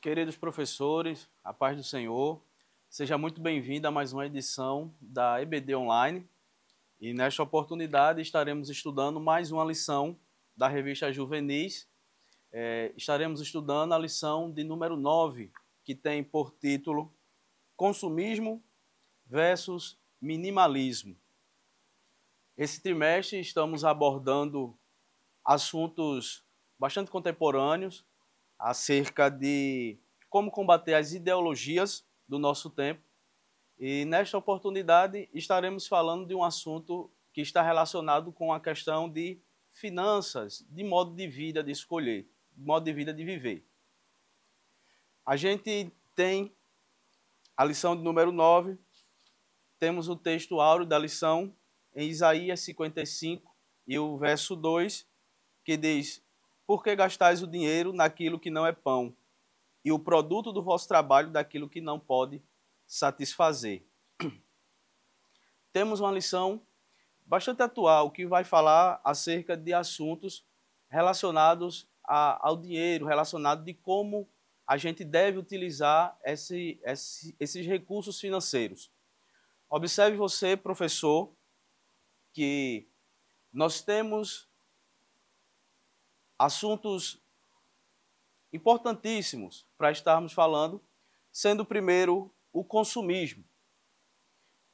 Queridos professores, a paz do Senhor, seja muito bem-vindo a mais uma edição da EBD Online. E nesta oportunidade estaremos estudando mais uma lição da revista Juvenis. É, estaremos estudando a lição de número 9, que tem por título Consumismo versus Minimalismo. Esse trimestre estamos abordando assuntos bastante contemporâneos acerca de como combater as ideologias do nosso tempo. E nesta oportunidade estaremos falando de um assunto que está relacionado com a questão de finanças, de modo de vida de escolher, de modo de vida de viver. A gente tem a lição de número 9, temos o texto áureo da lição em Isaías 55 e o verso 2, que diz: porque gastais o dinheiro naquilo que não é pão, e o produto do vosso trabalho daquilo que não pode satisfazer. Temos uma lição bastante atual que vai falar acerca de assuntos relacionados a, ao dinheiro, relacionado de como a gente deve utilizar esse, esse, esses recursos financeiros. Observe você, professor, que nós temos assuntos importantíssimos para estarmos falando, sendo o primeiro o consumismo.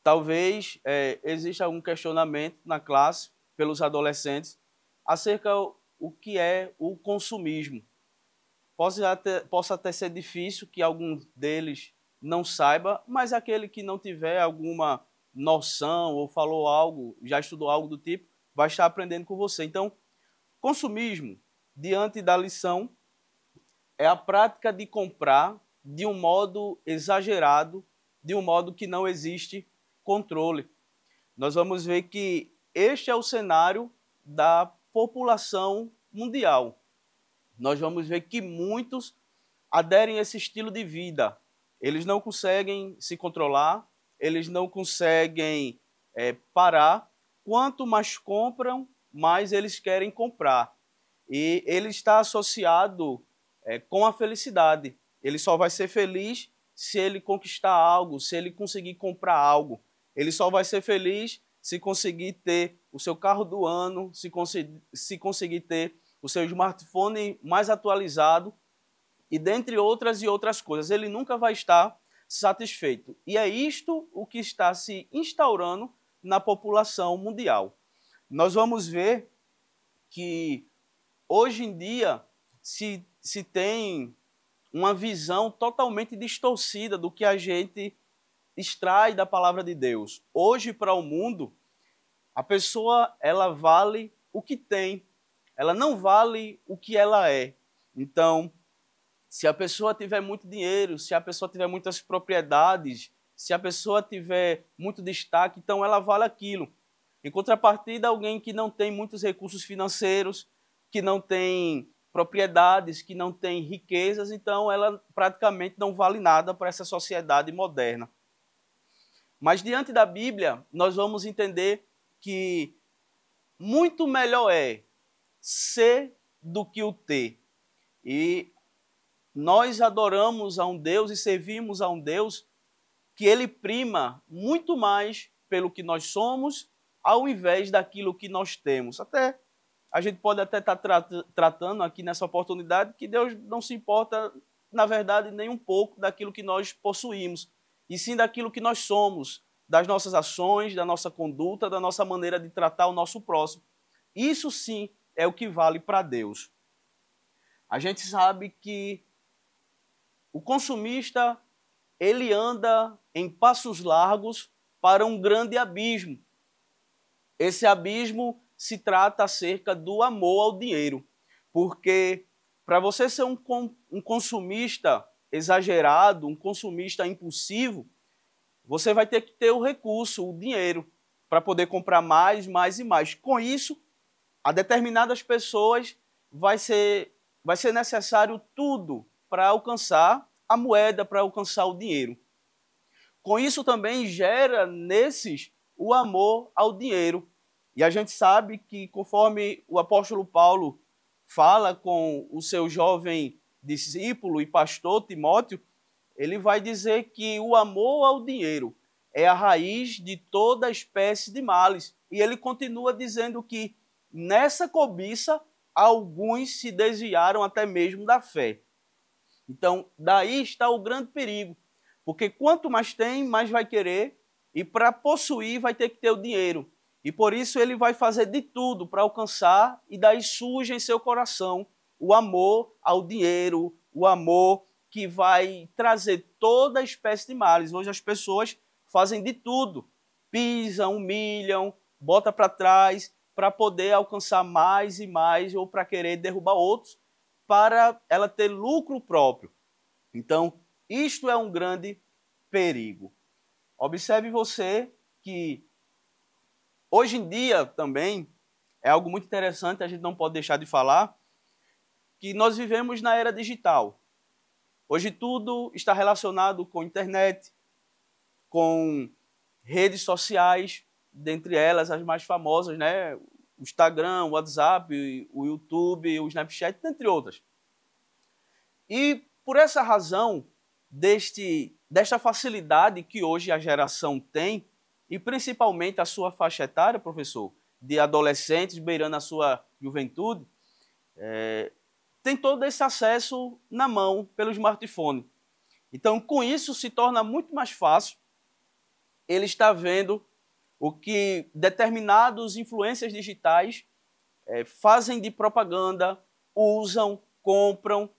Talvez é, exista algum questionamento na classe pelos adolescentes acerca o, que é o consumismo. Pode até, possa até ser difícil que algum deles não saiba, mas aquele que não tiver alguma noção ou falou algo, já estudou algo do tipo, vai estar aprendendo com você. Então, consumismo diante da lição é a prática de comprar de um modo exagerado, de um modo que não existe controle. Nós vamos ver que este é o cenário da população mundial. Nós vamos ver que muitos aderem a esse estilo de vida. Eles não conseguem se controlar, eles não conseguem é, parar. Quanto mais compram, mais eles querem comprar. E ele está associado é, com a felicidade. Ele só vai ser feliz se ele conquistar algo, se ele conseguir comprar algo. Ele só vai ser feliz se conseguir ter o seu carro do ano, se, conseguir, se conseguir ter o seu smartphone mais atualizado e dentre outras e outras coisas. Ele nunca vai estar satisfeito. E é isto o que está se instaurando na população mundial. Nós vamos ver que Hoje em dia se, se tem uma visão totalmente distorcida do que a gente extrai da palavra de Deus. Hoje para o mundo, a pessoa ela vale o que tem. Ela não vale o que ela é. Então, se a pessoa tiver muito dinheiro, se a pessoa tiver muitas propriedades, se a pessoa tiver muito destaque, então ela vale aquilo. Em contrapartida, alguém que não tem muitos recursos financeiros, que não tem propriedades, que não tem riquezas, então ela praticamente não vale nada para essa sociedade moderna. Mas diante da Bíblia, nós vamos entender que muito melhor é ser do que o ter. E nós adoramos a um Deus e servimos a um Deus que ele prima muito mais pelo que nós somos ao invés daquilo que nós temos. Até a gente pode até estar tá tra tratando aqui nessa oportunidade que Deus não se importa, na verdade, nem um pouco daquilo que nós possuímos, e sim daquilo que nós somos, das nossas ações, da nossa conduta, da nossa maneira de tratar o nosso próximo. Isso sim é o que vale para Deus. A gente sabe que o consumista ele anda em passos largos para um grande abismo. Esse abismo se trata acerca do amor ao dinheiro. Porque para você ser um, um consumista exagerado, um consumista impulsivo, você vai ter que ter o recurso, o dinheiro, para poder comprar mais, mais e mais. Com isso, a determinadas pessoas vai ser, vai ser necessário tudo para alcançar a moeda, para alcançar o dinheiro. Com isso também gera nesses o amor ao dinheiro, e a gente sabe que, conforme o apóstolo Paulo fala com o seu jovem discípulo e pastor Timóteo, ele vai dizer que o amor ao dinheiro é a raiz de toda espécie de males. E ele continua dizendo que nessa cobiça alguns se desviaram até mesmo da fé. Então, daí está o grande perigo, porque quanto mais tem, mais vai querer, e para possuir vai ter que ter o dinheiro. E por isso ele vai fazer de tudo para alcançar, e daí surge em seu coração o amor ao dinheiro, o amor que vai trazer toda espécie de males. Hoje as pessoas fazem de tudo, pisam, humilham, bota para trás para poder alcançar mais e mais ou para querer derrubar outros para ela ter lucro próprio. Então, isto é um grande perigo. Observe você que Hoje em dia também é algo muito interessante, a gente não pode deixar de falar, que nós vivemos na era digital. Hoje tudo está relacionado com internet, com redes sociais, dentre elas as mais famosas, né? O Instagram, o WhatsApp, o YouTube, o Snapchat, dentre outras. E por essa razão deste desta facilidade que hoje a geração tem e principalmente a sua faixa etária, professor, de adolescentes beirando a sua juventude, é, tem todo esse acesso na mão pelo smartphone. Então, com isso, se torna muito mais fácil ele estar vendo o que determinados influências digitais é, fazem de propaganda, usam, compram,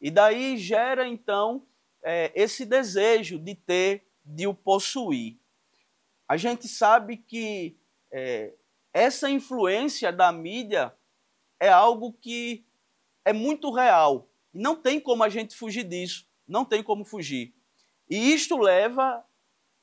e daí gera, então, é, esse desejo de ter, de o possuir. A gente sabe que é, essa influência da mídia é algo que é muito real. E não tem como a gente fugir disso, não tem como fugir. E isto leva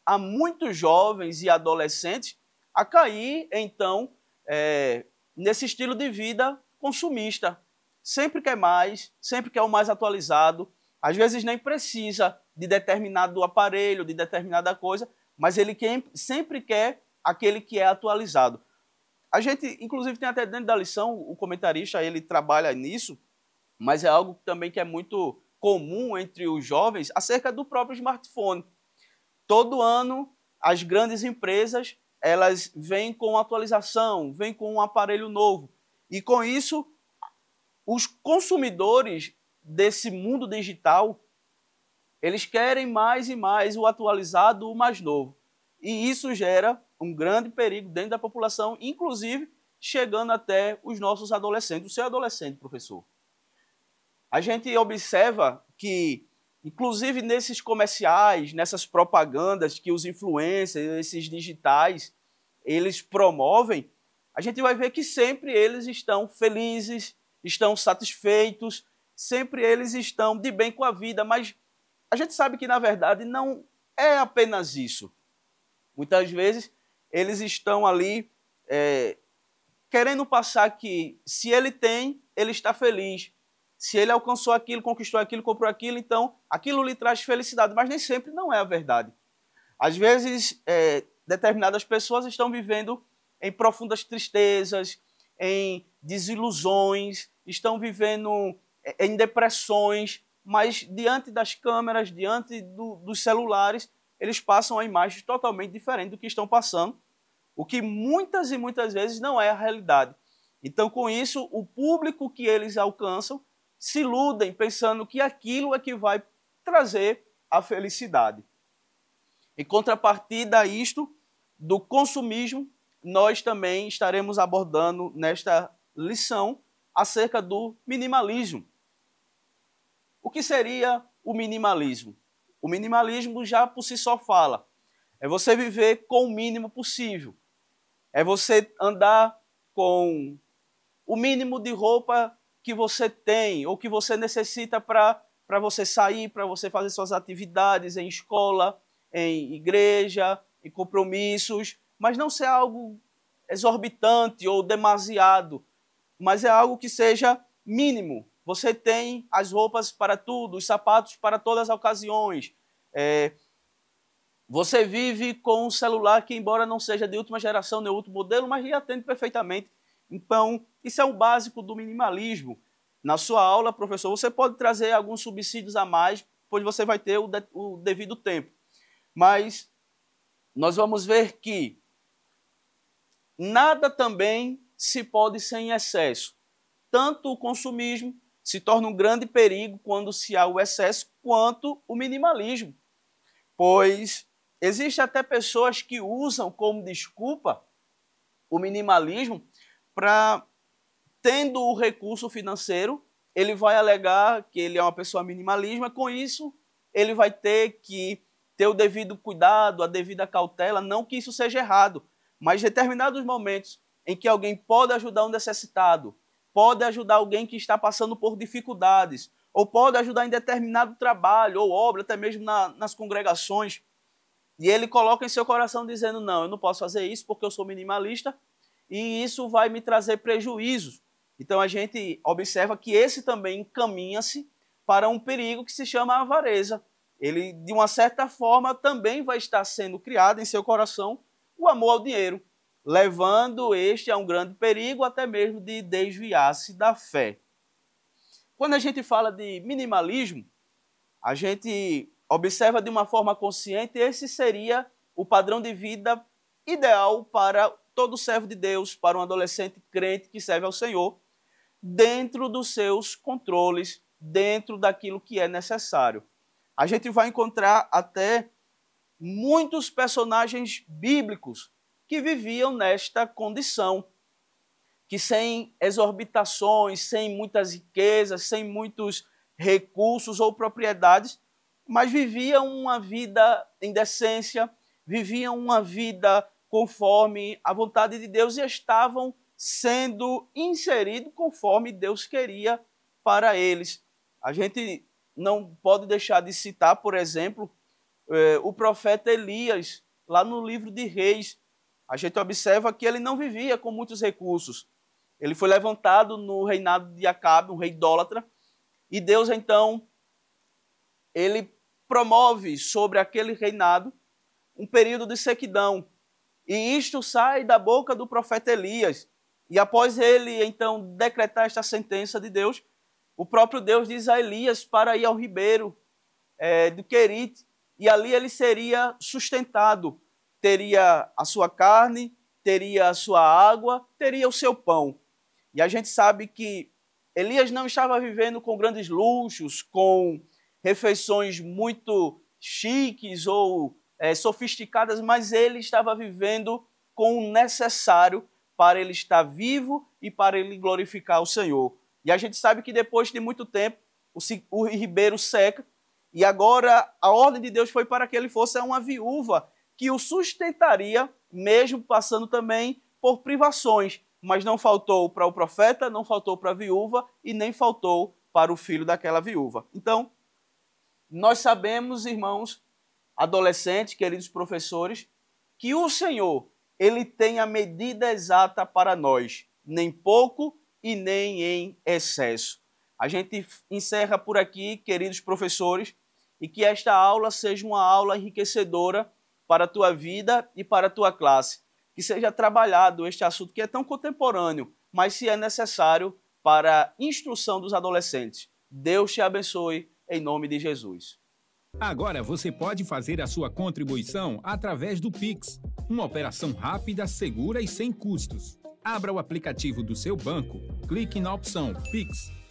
a muitos jovens e adolescentes a cair, então, é, nesse estilo de vida consumista. Sempre quer mais, sempre quer o mais atualizado. Às vezes nem precisa de determinado aparelho, de determinada coisa, mas ele sempre quer aquele que é atualizado. A gente, inclusive, tem até dentro da lição, o comentarista, ele trabalha nisso, mas é algo também que é muito comum entre os jovens acerca do próprio smartphone. Todo ano, as grandes empresas, elas vêm com atualização, vêm com um aparelho novo. E com isso, os consumidores desse mundo digital, eles querem mais e mais o atualizado, o mais novo. E isso gera um grande perigo dentro da população, inclusive chegando até os nossos adolescentes, o seu adolescente, professor. A gente observa que, inclusive nesses comerciais, nessas propagandas que os influencers, esses digitais, eles promovem, a gente vai ver que sempre eles estão felizes, estão satisfeitos, sempre eles estão de bem com a vida, mas a gente sabe que, na verdade, não é apenas isso. Muitas vezes eles estão ali é, querendo passar que se ele tem, ele está feliz. Se ele alcançou aquilo, conquistou aquilo, comprou aquilo, então aquilo lhe traz felicidade, mas nem sempre não é a verdade. Às vezes, é, determinadas pessoas estão vivendo em profundas tristezas, em desilusões, estão vivendo é, em depressões, mas diante das câmeras, diante do, dos celulares, eles passam a imagem totalmente diferente do que estão passando, o que muitas e muitas vezes não é a realidade. Então, com isso, o público que eles alcançam se iludem pensando que aquilo é que vai trazer a felicidade. Em contrapartida a isto, do consumismo, nós também estaremos abordando nesta lição acerca do minimalismo. O que seria o minimalismo? O minimalismo já por si só fala. É você viver com o mínimo possível. É você andar com o mínimo de roupa que você tem ou que você necessita para você sair, para você fazer suas atividades em escola, em igreja, em compromissos, mas não ser algo exorbitante ou demasiado, mas é algo que seja mínimo, você tem as roupas para tudo, os sapatos para todas as ocasiões. É, você vive com um celular que, embora não seja de última geração nem outro modelo, mas lhe atende perfeitamente. Então, isso é o básico do minimalismo. Na sua aula, professor, você pode trazer alguns subsídios a mais, pois você vai ter o, de, o devido tempo. Mas nós vamos ver que nada também se pode ser em excesso. Tanto o consumismo se torna um grande perigo quando se há o excesso, quanto o minimalismo. Pois existem até pessoas que usam como desculpa o minimalismo para, tendo o recurso financeiro, ele vai alegar que ele é uma pessoa minimalista, com isso ele vai ter que ter o devido cuidado, a devida cautela, não que isso seja errado, mas determinados momentos em que alguém pode ajudar um necessitado, pode ajudar alguém que está passando por dificuldades, ou pode ajudar em determinado trabalho ou obra, até mesmo na, nas congregações. E ele coloca em seu coração dizendo: Não, eu não posso fazer isso porque eu sou minimalista e isso vai me trazer prejuízos. Então a gente observa que esse também encaminha-se para um perigo que se chama avareza. Ele, de uma certa forma, também vai estar sendo criado em seu coração o amor ao dinheiro levando este a um grande perigo, até mesmo de desviar-se da fé. Quando a gente fala de minimalismo, a gente observa de uma forma consciente, esse seria o padrão de vida ideal para todo servo de Deus, para um adolescente crente que serve ao Senhor, dentro dos seus controles, dentro daquilo que é necessário. A gente vai encontrar até muitos personagens bíblicos que viviam nesta condição, que sem exorbitações, sem muitas riquezas, sem muitos recursos ou propriedades, mas viviam uma vida em decência, viviam uma vida conforme a vontade de Deus e estavam sendo inseridos conforme Deus queria para eles. A gente não pode deixar de citar, por exemplo, eh, o profeta Elias, lá no livro de Reis, a gente observa que ele não vivia com muitos recursos. Ele foi levantado no reinado de Acabe, um rei idólatra, e Deus então ele promove sobre aquele reinado um período de sequidão. E isto sai da boca do profeta Elias. E após ele então decretar esta sentença de Deus, o próprio Deus diz a Elias para ir ao ribeiro é, eh, do Querite, e ali ele seria sustentado teria a sua carne, teria a sua água, teria o seu pão. E a gente sabe que Elias não estava vivendo com grandes luxos, com refeições muito chiques ou é, sofisticadas, mas ele estava vivendo com o necessário para ele estar vivo e para ele glorificar o Senhor. E a gente sabe que depois de muito tempo, o, o ribeiro seca, e agora a ordem de Deus foi para que ele fosse uma viúva que o sustentaria, mesmo passando também por privações. Mas não faltou para o profeta, não faltou para a viúva e nem faltou para o filho daquela viúva. Então, nós sabemos, irmãos, adolescentes, queridos professores, que o Senhor, ele tem a medida exata para nós, nem pouco e nem em excesso. A gente encerra por aqui, queridos professores, e que esta aula seja uma aula enriquecedora para a tua vida e para a tua classe. Que seja trabalhado este assunto que é tão contemporâneo, mas se é necessário para a instrução dos adolescentes. Deus te abençoe, em nome de Jesus. Agora você pode fazer a sua contribuição através do Pix, uma operação rápida, segura e sem custos. Abra o aplicativo do seu banco, clique na opção Pix